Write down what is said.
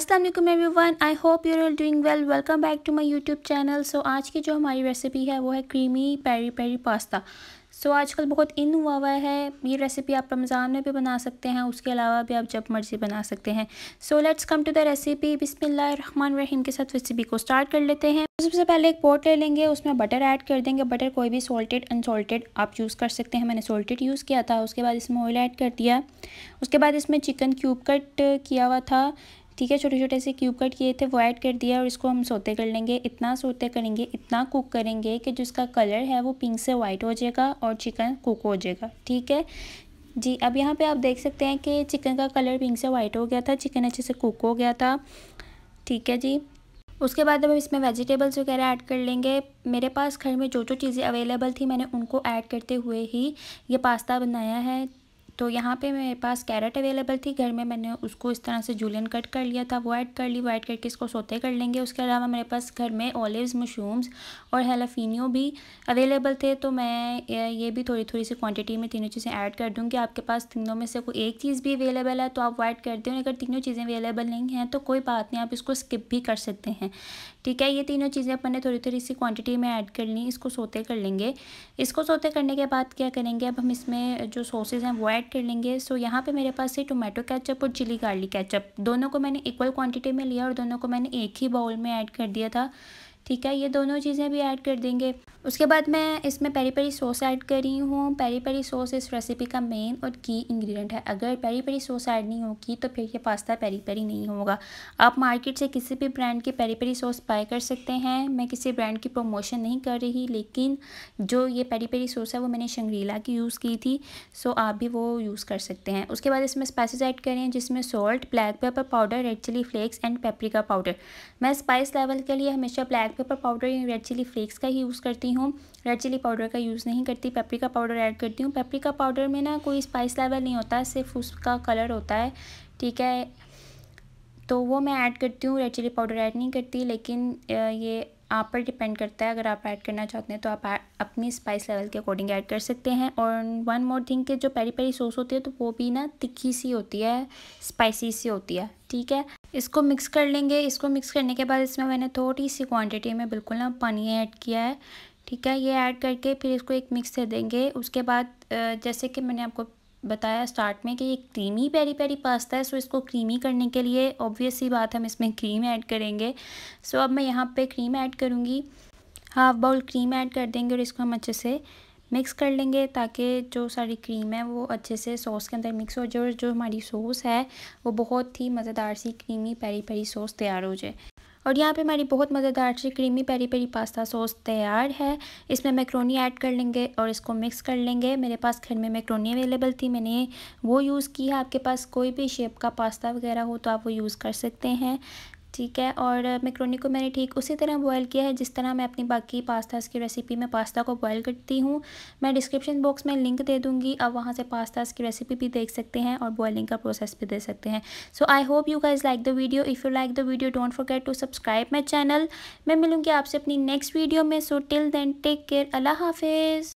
Aslam every everyone I hope you are doing well welcome back to my YouTube channel so आज की जो हमारी recipe है वो है creamy peri peri pasta so so, आजकल बहुत इन हुआ हुआ है ये रेसिपी आप रमज़ान में भी बना सकते हैं उसके अलावा भी आप जब मर्ज़ी बना सकते हैं so let's come to the recipe बिस्मिल्लाहमान रहीम के साथ रेसिपी को स्टार्ट कर लेते हैं सबसे पहले एक पॉट ले लेंगे उसमें बटर ऐड कर देंगे बटर कोई भी सॉल्टेड अनसॉल्टेड आप यूज़ कर सकते हैं मैंने सॉल्टेड यूज़ किया था उसके बाद इसमें ऑयल ऐड कर दिया उसके बाद इसमें चिकन क्यूब कट किया हुआ था ठीक है छोटे छोटे से क्यूब कट किए थे वो ऐड कर दिया और इसको हम सोते कर लेंगे इतना सोते करेंगे इतना कुक करेंगे कि जिसका कलर है वो पिंक से वाइट हो जाएगा और चिकन कुक हो जाएगा ठीक है जी अब यहाँ पे आप देख सकते हैं कि चिकन का कलर पिंक से वाइट हो गया था चिकन अच्छे से कुक हो गया था ठीक है जी उसके बाद हम इसमें वेजिटेबल्स वगैरह ऐड कर लेंगे मेरे पास घर में जो जो चीज़ें अवेलेबल थी मैंने उनको ऐड करते हुए ही ये पास्ता बनाया है तो यहाँ पे मेरे पास कैरेट अवेलेबल थी घर में मैंने उसको इस तरह से जूलियन कट कर लिया था वो ऐड कर ली वो ऐड करके इसको सोते कर लेंगे उसके अलावा मेरे पास घर में ऑलिवस मशरूम्स और हेलाफिनियो भी अवेलेबल थे तो मैं ये भी थोड़ी थोड़ी सी क्वांटिटी में तीनों चीज़ें ऐड कर दूँगी आपके पास तीनों में से कोई एक चीज़ भी अवेलेबल है तो आप वो ऐड कर दें अगर तीनों चीज़ें अवेलेबल नहीं हैं तो कोई बात नहीं आप इसको स्किप भी कर सकते हैं ठीक है ये तीनों चीज़ें अपन ने थोड़ी थोड़ी सी क्वान्टिटी में ऐड कर ली इसको सोते कर लेंगे इसको सोते करने के बाद क्या करेंगे अब हम इसमें जो सॉसेज़ हैं वो ऐड कर लेंगे सो so, यहाँ पे मेरे पास है टोमेटो केचप और चिली गार्लिक केचप दोनों को मैंने इक्वल क्वांटिटी में लिया और दोनों को मैंने एक ही बाउल में ऐड कर दिया था ठीक है ये दोनों चीज़ें भी ऐड कर देंगे उसके बाद मैं इसमें पेरी पेरी सॉस ऐड कर रही हूँ पेरी पेरी सॉस इस रेसिपी का मेन और की इंग्रेडिएंट है अगर पेरी पेरी सॉस ऐड नहीं होगी तो फिर ये पास्ता पेरी पेरी नहीं होगा आप मार्केट से किसी भी ब्रांड की पेरी पेरी सॉस बाय कर सकते हैं मैं किसी ब्रांड की प्रमोशन नहीं कर रही लेकिन जो ये पेरी पेरी सॉस है वो मैंने शंगरीला की यूज़ की थी सो आप भी वो यूज़ कर सकते हैं उसके बाद इसमें स्पाइसिस ऐड करें जिसमें salt black pepper powder red chilli flakes and paprika powder मैं स्पाइस लेवल के लिए हमेशा ब्लैक पेपर पाउडर या रेड चिली फ्लेक्स का ही यूज़ करती हूँ रेड चिली पाउडर का यूज़ नहीं करती पेपरिका पाउडर ऐड करती हूँ पेपरिका पाउडर में ना कोई स्पाइस लेवल नहीं होता सिर्फ उसका कलर होता है ठीक है तो वो मैं ऐड करती हूँ रेड चिली पाउडर ऐड नहीं करती लेकिन ये आप पर डिपेंड करता है अगर आप ऐड करना चाहते हैं तो आप अपनी स्पाइस लेवल के अकॉर्डिंग ऐड कर सकते हैं और वन मोर थिंग के जो पेरी पेरी सॉस होती है तो वो भी ना तिखी सी होती है स्पाइसी सी होती है ठीक है इसको मिक्स कर लेंगे इसको मिक्स करने के बाद इसमें मैंने थोड़ी सी क्वान्टिटी में बिल्कुल ना पानी ऐड किया है ठीक है ये ऐड करके फिर इसको एक मिक्स दे देंगे उसके बाद जैसे कि मैंने आपको बताया स्टार्ट में कि ये क्रीमी पेरी पेरी पास्ता है सो इसको क्रीमी करने के लिए ऑब्वियस ही बात हम इसमें क्रीम ऐड करेंगे सो अब मैं यहाँ पे क्रीम ऐड करूँगी हाफ बाउल क्रीम ऐड कर देंगे और इसको हम अच्छे से मिक्स कर लेंगे ताकि जो सारी क्रीम है वो अच्छे से सॉस के अंदर मिक्स हो जाए और जो हमारी सॉस है वो बहुत ही मज़ेदार सी क्रीमी पेरी पेरी सॉस तैयार हो जाए और यहाँ पे हमारी बहुत मज़ेदार सी creamy peri peri pasta sauce तैयार है इसमें मैक्रोनी ऐड कर लेंगे और इसको मिक्स कर लेंगे मेरे पास घर में मैक्रोनी अवेलेबल थी मैंने वो यूज़ की है आपके पास कोई भी शेप का पास्ता वगैरह हो तो आप वो यूज़ कर सकते हैं ठीक है और मैक्रोनी को मैंने ठीक उसी तरह बॉयल किया है जिस तरह मैं अपनी बाकी पास्ताज की रेसिपी में पास्ता को बॉयल करती हूँ मैं डिस्क्रिप्शन बॉक्स में लिंक दे दूँगी आप वहाँ से पास्ताज की रेसिपी भी देख सकते हैं और बॉयलिंग का प्रोसेस भी दे सकते हैं so I hope you guys like the video if you like the video don't forget to subscribe my channel मैं मिलूँगी आपसे अपनी नेक्स्ट वीडियो में so till then take care अल्लाह हाफिज़